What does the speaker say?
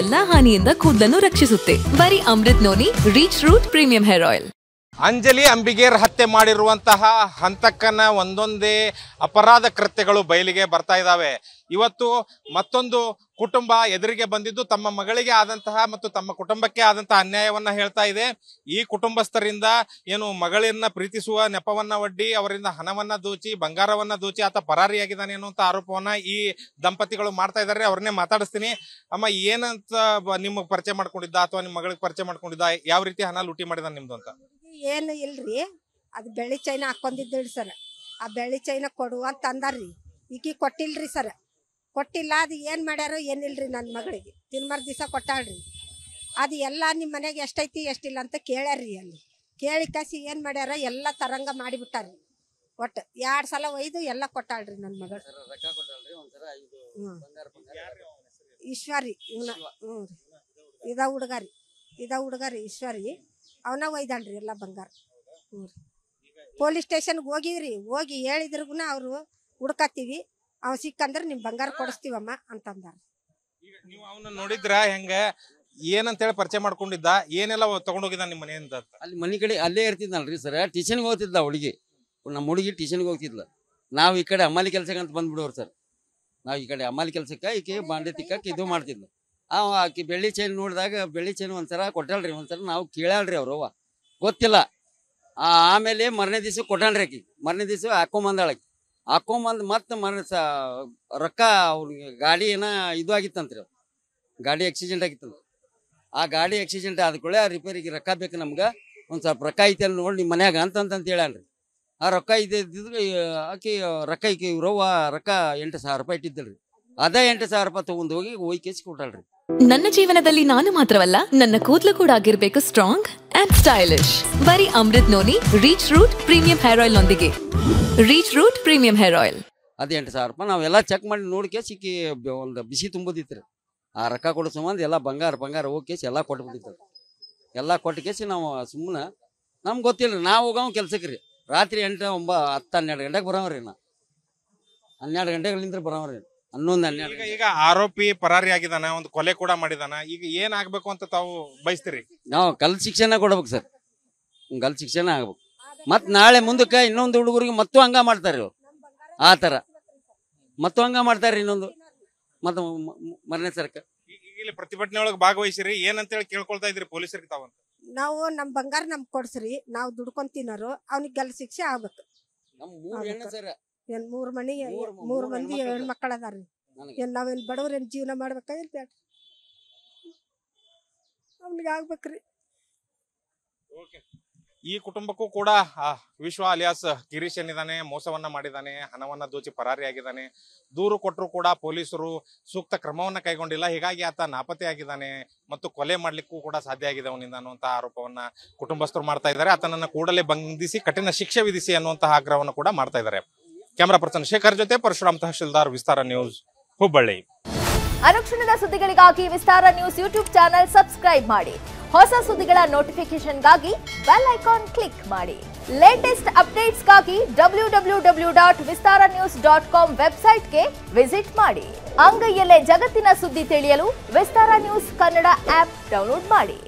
ಎಲ್ಲಾ ಹಾನಿಯಿಂದ ಕೂದಲನ್ನು ರಕ್ಷಿಸುತ್ತೆ ಬರೀ Amrut noni reach root premium hair oil Anjali Ambiger ಹತ್ಯೆ ಮಾಡಿರುವಂತಹ ಹಂತಕನ ಒಂದೊಂದೇ ಅಪರಾಧ ಕೃತ್ಯಗಳು ಬಯಲಿಗೆ ಬರ್ತಾ ಇದ್ದಾವೆ ಇವತ್ತು ಮತ್ತೊಂದು ಕುಟುಂಬ ಎದುರಿಗೆ ಬಂದಿದ್ದು ತಮ್ಮ ಮಗಳಿಗೆ ಆದಂತಹ ಮತ್ತು ತಮ್ಮ ಕುಟುಂಬಕ್ಕೆ ಆದಂತಹ ಅನ್ಯಾಯವನ್ನ ಹೇಳ್ತಾ ಇದೆ ಈ ಕುಟುಂಬಸ್ಥರಿಂದ ಏನು ಮಗಳನ್ನ ಪ್ರೀತಿಸುವ ನೆಪವನ್ನ ಒಡ್ಡಿ ಅವರಿಂದ ಹಣವನ್ನ ದೋಚಿ ಬಂಗಾರವನ್ನ ದೋಚಿ ಆತ ಪರಾರಿಯಾಗಿದ್ದಾನೆ ಅನ್ನುವಂತ ಆರೋಪವನ್ನ ಈ ದಂಪತಿಗಳು ಮಾಡ್ತಾ ಇದ್ದಾರೆ ಅವ್ರನ್ನೇ ಮಾತಾಡಿಸ್ತೀನಿ ಅಮ್ಮ ಏನಂತ ನಿಮಗೆ ಪರಿಚಯ ಮಾಡ್ಕೊಂಡಿದ್ದ ಅಥವಾ ನಿಮ್ಮ ಮಗಳಿಗೆ ಪರಿಚಯ ಮಾಡ್ಕೊಂಡಿದ್ದ ಯಾವ ರೀತಿ ಹಣ ಲೂಟಿ ಮಾಡಿದ ನಿಮ್ದು ಅಂತ ಏನು ಇಲ್ರಿ ಅದು ಬೆಳ್ಳಿ ಚೈನ ಹಾಕೊಂಡಿದ್ದೀರಿ ಸರ್ ಆ ಬೆಳ್ಳಿ ಚೈನ ಕೊಡು ಅಂತ ರೀ ಈಕಿ ಕೊಟ್ಟಿಲ್ರಿ ಸರ್ ಕೊಟ್ಟಿಲ್ಲ ಅದು ಏನು ಮಾಡ್ಯಾರೋ ಏನಿಲ್ಲರಿ ನನ್ನ ಮಗಳಿಗೆ ತಿನ್ಮಾರು ದಿವಸ ಕೊಟ್ಟಾಳ್ರಿ ಅದು ಎಲ್ಲ ನಿಮ್ಮ ಮನೆಗೆ ಎಷ್ಟೈತಿ ಎಷ್ಟಿಲ್ಲ ಅಂತ ಕೇಳ್ಯಾರ್ರಿ ಅಲ್ಲಿ ಕೇಳಿ ಕಸಿ ಏನು ಮಾಡ್ಯಾರ ಎಲ್ಲ ತರಂಗ ಮಾಡಿಬಿಟ್ಟಾರ ಒಟ್ಟು ಎರಡು ಸಲ ಒಯ್ದು ಎಲ್ಲ ಕೊಟ್ಟಾಳ್ರಿ ನನ್ನ ಮಗಳು ಈಶ್ವರಿ ಹ್ಞೂ ರೀ ಇದ ಹುಡುಗಾರಿ ಇದ ಹುಡುಗಾರಿ ಈಶ್ವರಿ ಅವನ ಒಯ್ದಾಳ್ರಿ ಎಲ್ಲ ಬಂಗಾರ ಹ್ಞೂ ರೀ ಪೊಲೀಸ್ ಸ್ಟೇಷನ್ಗೆ ಹೋಗಿವ್ರಿ ಹೋಗಿ ಹೇಳಿದ್ರಿಗೂ ಅವರು ಹುಡ್ಕತ್ತೀವಿ ಅವ್ ಸಿಕ್ಕಂದ್ರೆ ನಿಮ್ ಬಂಗಾರ ಕೊಡಿಸ್ತೀವಮ್ಮ ಅಂತಂದಾರ ನೀವು ಅವನ್ನ ನೋಡಿದ್ರ ಹೆಂಗ ಏನಂತ ಹೇಳಿ ಪರಿಚಯ ಮಾಡ್ಕೊಂಡಿದ್ದ ಏನೆಲ್ಲ ತಗೊಂಡೋಗಿದ್ದ ನಿಮ್ಮ ಮನೆಯಿಂದ ಅಲ್ಲಿ ಮನೆ ಕಡೆ ಅಲ್ಲೇ ಇರ್ತಿದ್ನಲ್ರಿ ಸರ್ ಟ್ಯೂಷನ್ಗೆ ಹೋಗ್ತಿದ್ದ ಹುಡುಗಿ ನಮ್ಮ ಹುಡುಗಿ ಟ್ಯೂಷನ್ಗೆ ಹೋಗ್ತಿದ್ಲ ನಾವು ಈ ಕಡೆ ಅಮ್ಮಾಲಿ ಕೆಲ್ಸಕ್ಕೆ ಅಂತ ಬಂದ್ಬಿಡೋರು ಸರ್ ನಾವು ಈ ಕಡೆ ಅಮ್ಮಾಲಿ ಕೆಲ್ಸಕ್ಕೆ ಈಕೆ ಬಾಂಡೆ ತಿಕ್ಕಕ್ಕೆ ಇದು ಮಾಡ್ತಿದ್ಲು ಆಕಿ ಆಕೆ ಬೆಳ್ಳಿ ಚೈನ್ ನೋಡಿದಾಗ ಬೆಳ್ಳಿ ಚೈನ್ ಒಂದ್ಸಲ ಕೊಟ್ಟಲ್ರಿ ಒಂದ್ಸಲ ನಾವು ಕೇಳಲ್ರಿ ಅವ್ರು ಗೊತ್ತಿಲ್ಲ ಆಮೇಲೆ ಮರನೇ ದಿವಸ ಕೊಟ್ಟಣ್ರಿ ಆಕಿ ಮರನೇ ದಿವಸ ಹಾಕೊಂಬಂದಾಳ್ ಹಾಕೊಂಬಂದು ಮತ್ತೆ ಮರ ರೊಕ್ಕ ಅವ್ರಿಗೆ ಗಾಡಿ ಏನ ಇದು ಆಗಿತ್ತಂತ್ರಿ ಗಾಡಿ ಆಕ್ಸಿಡೆಂಟ್ ಆಗಿತ್ತಂತ ಆ ಗಾಡಿ ಆಕ್ಸಿಡೆಂಟ್ ಆದ ಆ ರಿಪೇರಿಗೆ ರೊಕ್ಕ ಬೇಕು ನಮ್ಗೆ ಒಂದು ಸ್ವಲ್ಪ ರೊಕ್ಕ ಐತೆ ಅಲ್ಲಿ ನೋಡಿ ನಿಮ್ಮ ಮನ್ಯಾಗ ಅಂತಂತಂತ ಹೇಳಲ್ರಿ ಆ ರೊಕ್ಕ ಇದ್ದಿದ್ರೆ ಆಕಿ ರೊಕ್ಕ ಆ ರೊಕ್ಕ ಎಂಟು ಸಾವಿರ ರೂಪಾಯಿ ಇಟ್ಟಿದ್ದಲ್ರಿ ಅದ ಎಂಟು ಸಾವಿರ ರೂಪಾಯಿ ತಗೊಂಡು ಹೋಗಿ ಕೇಸಿ ಕೊಟ್ಟಲ್ರಿ ನನ್ನ ಜೀವನದಲ್ಲಿ ನಾನು ಮಾತ್ರವಲ್ಲ ನನ್ನ ಕೂದಲು ಕೂಡ ಆಗಿರ್ಬೇಕು ಸ್ಟ್ರಾಂಗ್ ಅಂಡ್ ಸ್ಟೈಲಿಶ್ ಬರೀ Amrut noni reach root premium hair oil ನೊಂದಿಗೆ reach root premium hair oil ಅದೇ ಎಂಟು ಸಾವಿರ ರೂಪಾಯಿ ನಾವೆಲ್ಲ ಚೆಕ್ ಮಾಡಿ ನೋಡಿ ಸಿಕ್ಕಿ ಒಂದು ಬಿಸಿ ತುಂಬುದಿತ್ತು ಆ ರೊಕ್ಕ ಕೊಡೋ ಸಂಬಂಧ ಎಲ್ಲ ಬಂಗಾರ ಬಂಗಾರ ಹೋಗ್ಕೇಸಿ ಎಲ್ಲ ಕೊಟ್ಬಿಟ್ಟಿತ್ತು ಎಲ್ಲ ಕೊಟ್ಟ ಕೇಸಿ ನಾವು ಸುಮ್ಮನೆ ನಮ್ಗೆ ಗೊತ್ತಿಲ್ಲ ನಾವು ಹೋಗೋ ಕೆಲ್ಸಕ್ಕೆ ರೀ ರಾತ್ರಿ ಎಂಟು ಒಂಬ ಹತ್ತು ಹನ್ನೆರಡು ಗಂಟೆಗೆ ಬರೋವ್ರಿ ನಾ ಹನ್ನೆರಡು ಗಂಟೆಗಳಿಂದ ಬರೋವ್ರಿ ಹನ್ನೊಂದು ಹನ್ನೆರಡು ಈಗ ಆರೋಪಿ ಪರಾರಿ ಆಗಿದಾನ ಒಂದು ಕೊಲೆ ಕೂಡ ಮಾಡಿದಾನ ಈಗ ಏನ್ ಆಗ್ಬೇಕು ಅಂತ ತಾವು ಬಯಸ್ತೀರಿ ನಾವು ಕಲ್ ಶಿಕ್ಷಣ ಕೊಡ್ಬೇಕು ಸರ್ ಕಲ್ ಶಿಕ್ಷಣ ಆಗ್ಬೇಕು ಮತ್ ನಾಳೆ ಮುಂದಕ್ಕೆ ಇನ್ನೊಂದು ಹುಡುಗರಿಗೆ ಮತ್ತೂ ಹಂಗ ಮಾಡ್ತಾರೆ ಇವ್ರು ಆ ಥರ ಮತ್ತೂ ಹಂಗ ಮಾಡ್ತಾರೆ ಇನ್ನೊಂದು ಮತ್ತೆ ಮರನೇ ಸರ್ಕ ಈಗ ಇಲ್ಲಿ ಪ್ರತಿಭಟನೆ ಒಳಗೆ ಭಾಗವಹಿಸಿರಿ ಏನಂತೇಳಿ ಕೇಳ್ಕೊಳ್ತಾ ಇದ್ರಿ ಪೊಲೀಸರಿಗೆ ತಾವು ನಾವು ನಮ್ಮ ಬಂಗಾರ ನಮ್ಗೆ ಕೊಡ್ಸ್ರಿ ನಾವು ದುಡ್ಕೊಂಡ್ ಅವ್ನಿಗೆ ಗಲ್ ಶಿಕ್ಷೆ ಆಗ್ಬೇಕು ನಮ್ಮ ಮೂರು ಸರ್ ಏನ್ ಮೂರ್ ಮನಿ ಮೂರ್- ಮಂದಿ ಹೆಣ್ ಮಕ್ಕಳ ಅದಾರ ಬಡವ್ರ ಏನ್ ಜೀವನ ಮಾಡ್ಬೇಕಾ ಅವ್ನಿಗೆ ಆಗ್ಬೇಕ್ರಿ ಈ ಕುಟುಂಬಕ್ಕೂ ಕೂಡ ವಿಶ್ವ ಅಲಿಯಾಸ್ ಗಿರೀಶ್ ಏನಿದ್ದಾನೆ ಮೋಸವನ್ನ ಮಾಡಿದ್ದಾನೆ ಹಣವನ್ನ ದೋಚಿ ಪರಾರಿಯಾಗಿದ್ದಾನೆ ದೂರು ಕೊಟ್ಟರು ಕೂಡ ಪೊಲೀಸರು ಸೂಕ್ತ ಕ್ರಮವನ್ನ ಕೈಗೊಂಡಿಲ್ಲ ಹೀಗಾಗಿ ಆತ ನಾಪತ್ತೆಯಾಗಿದ್ದಾನೆ ಮತ್ತು ಕೊಲೆ ಮಾಡ್ಲಿಕ್ಕೂ ಕೂಡ ಸಾಧ್ಯ ಆಗಿದೆ ಅವನಿಂದ ಅನ್ನುವಂತಹ ಆರೋಪವನ್ನ ಕುಟುಂಬಸ್ಥರು ಮಾಡ್ತಾ ಇದ್ದಾರೆ ಆತನನ್ನ ಕೂಡಲೇ ಬಂಧಿಸಿ ಕಠಿಣ ಶಿಕ್ಷೆ ವಿಧಿಸಿ ಅನ್ನುವಂತಹ ಆಗ್ರಹವನ್ನು ಕೂಡ ಮಾಡ್ತಾ ಇದ್ದಾರೆ ಕ್ಯಾಮರಾ ಪರ್ಸನ್ ಶೇಖರ್ ಜೊತೆ ಪರಶುರಾಮ್ ತಹಶೀಲ್ದಾರ್ ವಿಸ್ತಾರ ನ್ಯೂಸ್ ಹುಬ್ಬಳ್ಳಿ ಅನುಕ್ಷಣದ ಸುದ್ದಿಗಳಿಗಾಗಿ Vistara news YouTube channel subscribe ಮಾಡಿ ಹೊಸ ಸುದ್ದಿಗಳ ನೋಟಿಫಿಕೇಶನ್ಗಾಗಿ ಬೆಲ್ ಐಕಾನ್ ಕ್ಲಿಕ್ ಮಾಡಿ ಲೇಟೆಸ್ಟ್ ಅಪ್ಡೇಟ್ಸ್ಗಾಗಿ W W W dot Vistara news dot com ವೆಬ್ಸೈಟ್ಗೆ ವಿಸಿಟ್ ಮಾಡಿ ಅಂಗೈಯಲ್ಲೇ ಜಗತ್ತಿನ ಸುದ್ದಿ ತಿಳಿಯಲು Vistara news Kannada app download ಮಾಡಿ